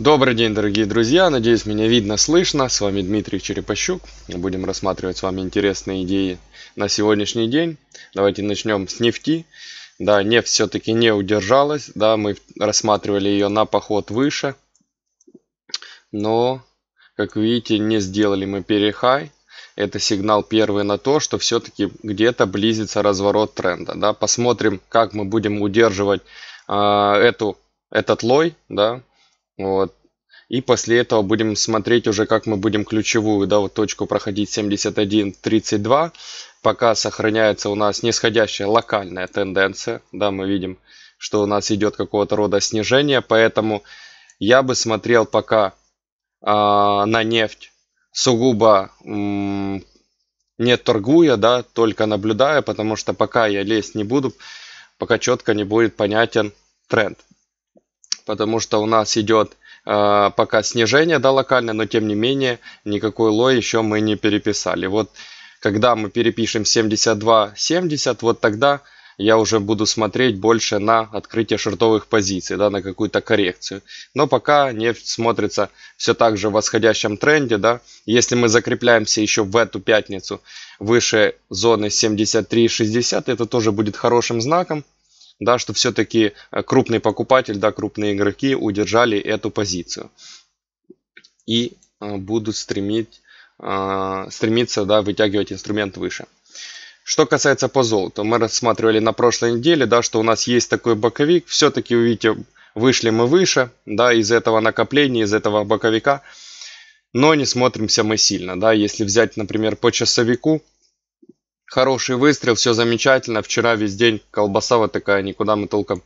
Добрый день, дорогие друзья! Надеюсь, меня видно, слышно. С вами Дмитрий Черепощук. Мы будем рассматривать с вами интересные идеи на сегодняшний день. Давайте начнем с нефти. Да, нефть все-таки не удержалась. Да, мы рассматривали ее на поход выше. Но, как видите, не сделали мы перехай. Это сигнал первый на то, что все-таки где-то близится разворот тренда. Да, посмотрим, как мы будем удерживать э, эту, этот лой. Да, вот. И после этого будем смотреть уже, как мы будем ключевую да, вот точку проходить 71.32. Пока сохраняется у нас нисходящая локальная тенденция. Да, мы видим, что у нас идет какого-то рода снижение. Поэтому я бы смотрел пока э, на нефть сугубо не торгуя, да, только наблюдая, потому что пока я лезть не буду, пока четко не будет понятен тренд. Потому что у нас идет а, пока снижение, да, локальное, но тем не менее никакой лой еще мы не переписали. Вот когда мы перепишем 72-70, вот тогда я уже буду смотреть больше на открытие шортовых позиций, да, на какую-то коррекцию. Но пока нефть смотрится все так же в восходящем тренде. Да. Если мы закрепляемся еще в эту пятницу выше зоны 73-60, это тоже будет хорошим знаком да, что все-таки э, крупный покупатель, да, крупные игроки удержали эту позицию и э, будут стремить, э, стремиться да, вытягивать инструмент выше. Что касается по золоту, мы рассматривали на прошлой неделе, да, что у нас есть такой боковик. Все-таки, видите, вышли мы выше, да, из этого накопления, из этого боковика. Но не смотримся мы сильно, да, если взять, например, по часовику, хороший выстрел, все замечательно. Вчера весь день колбаса вот такая, никуда мы толком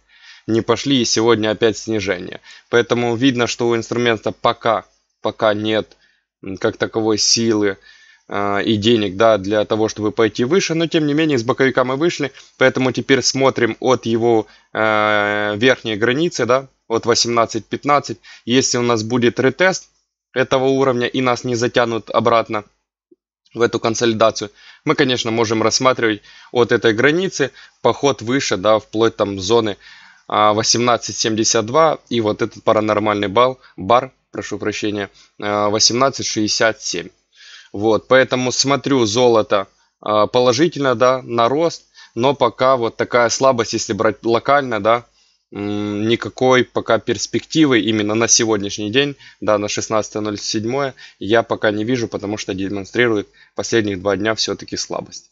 не пошли. И сегодня опять снижение. Поэтому видно, что у инструмента пока, пока нет как таковой силы э, и денег да, для того, чтобы пойти выше. Но тем не менее, с боковика мы вышли. Поэтому теперь смотрим от его э, верхней границы, да, от 18-15. Если у нас будет ретест этого уровня и нас не затянут обратно в эту консолидацию, мы, конечно, можем рассматривать от этой границы поход выше, да, вплоть там зоны 18.72 а, и вот этот паранормальный бал бар, прошу прощения, 18.67. А, вот, поэтому смотрю золото а, положительно, да, на рост, но пока вот такая слабость, если брать локально, да, никакой пока перспективы именно на сегодняшний день, да, на 16.07 я пока не вижу, потому что демонстрирует последних два дня все-таки слабость.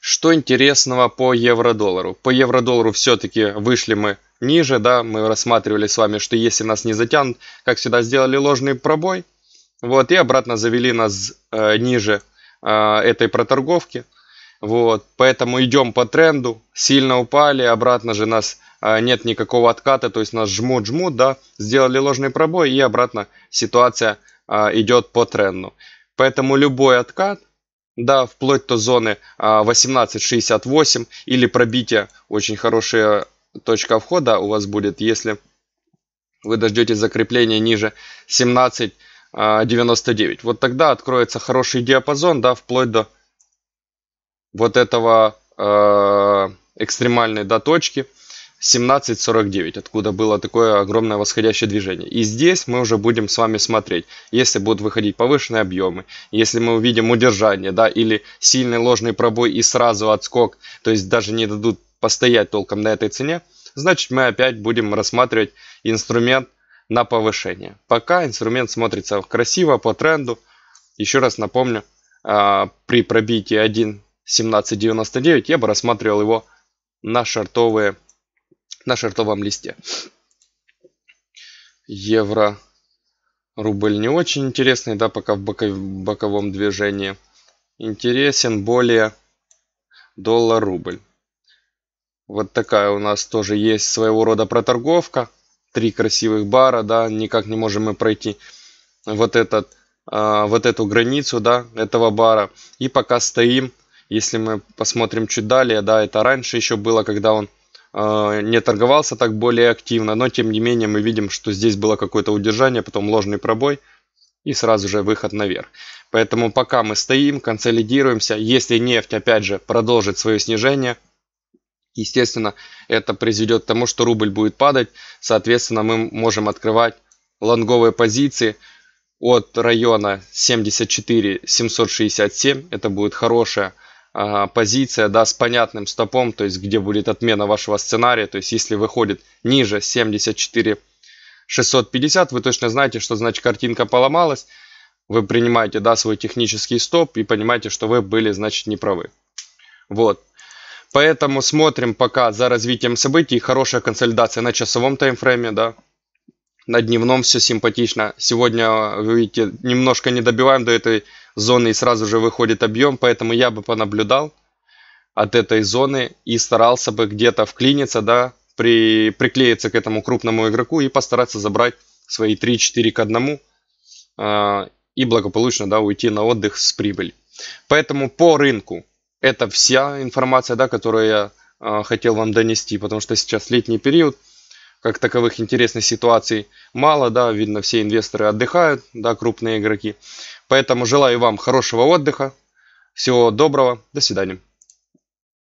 Что интересного по евро-доллару? По евро-доллару все-таки вышли мы ниже, да, мы рассматривали с вами, что если нас не затянут, как всегда сделали ложный пробой, вот, и обратно завели нас э, ниже э, этой проторговки – вот, поэтому идем по тренду, сильно упали, обратно же нас э, нет никакого отката, то есть нас жмут-жмут, да, сделали ложный пробой и обратно ситуация э, идет по тренду. Поэтому любой откат, да, вплоть до зоны э, а, 18.68 или пробитие, очень хорошая точка входа у вас будет, если вы дождетесь закрепления ниже 17.99. Вот тогда откроется хороший диапазон, да, вплоть до вот этого э, экстремальной доточки 17.49, откуда было такое огромное восходящее движение. И здесь мы уже будем с вами смотреть, если будут выходить повышенные объемы, если мы увидим удержание, да, или сильный ложный пробой и сразу отскок, то есть даже не дадут постоять толком на этой цене, значит мы опять будем рассматривать инструмент на повышение. Пока инструмент смотрится красиво по тренду. Еще раз напомню, э, при пробитии 1 17.99, я бы рассматривал его на, шортовые на шортовом листе. Евро, рубль не очень интересный, да, пока в боковом движении. Интересен более доллар-рубль. Вот такая у нас тоже есть своего рода проторговка. Три красивых бара, да, никак не можем мы пройти вот этот а, вот эту границу да, этого бара. И пока стоим если мы посмотрим чуть далее, да, это раньше еще было, когда он э, не торговался так более активно, но тем не менее мы видим, что здесь было какое-то удержание, потом ложный пробой и сразу же выход наверх. Поэтому пока мы стоим, консолидируемся, если нефть опять же продолжит свое снижение, естественно, это приведет к тому, что рубль будет падать, соответственно, мы можем открывать лонговые позиции от района 74 767, это будет хорошая а, позиция, да, с понятным стопом, то есть где будет отмена вашего сценария, то есть если выходит ниже 74 650, вы точно знаете, что значит картинка поломалась, вы принимаете, да, свой технический стоп и понимаете, что вы были, значит, неправы. Вот. Поэтому смотрим пока за развитием событий, хорошая консолидация на часовом таймфрейме, да, на дневном все симпатично. Сегодня, вы видите, немножко не добиваем до этой зоны и сразу же выходит объем, поэтому я бы понаблюдал от этой зоны и старался бы где-то вклиниться, да, при, приклеиться к этому крупному игроку и постараться забрать свои 3-4 к 1 э, а, и благополучно, да, уйти на отдых с прибылью. Поэтому по рынку это вся информация, да, которую я э, хотел вам донести, потому что сейчас летний период – как таковых интересных ситуаций мало, да, видно, все инвесторы отдыхают, да, крупные игроки. Поэтому желаю вам хорошего отдыха, всего доброго, до свидания.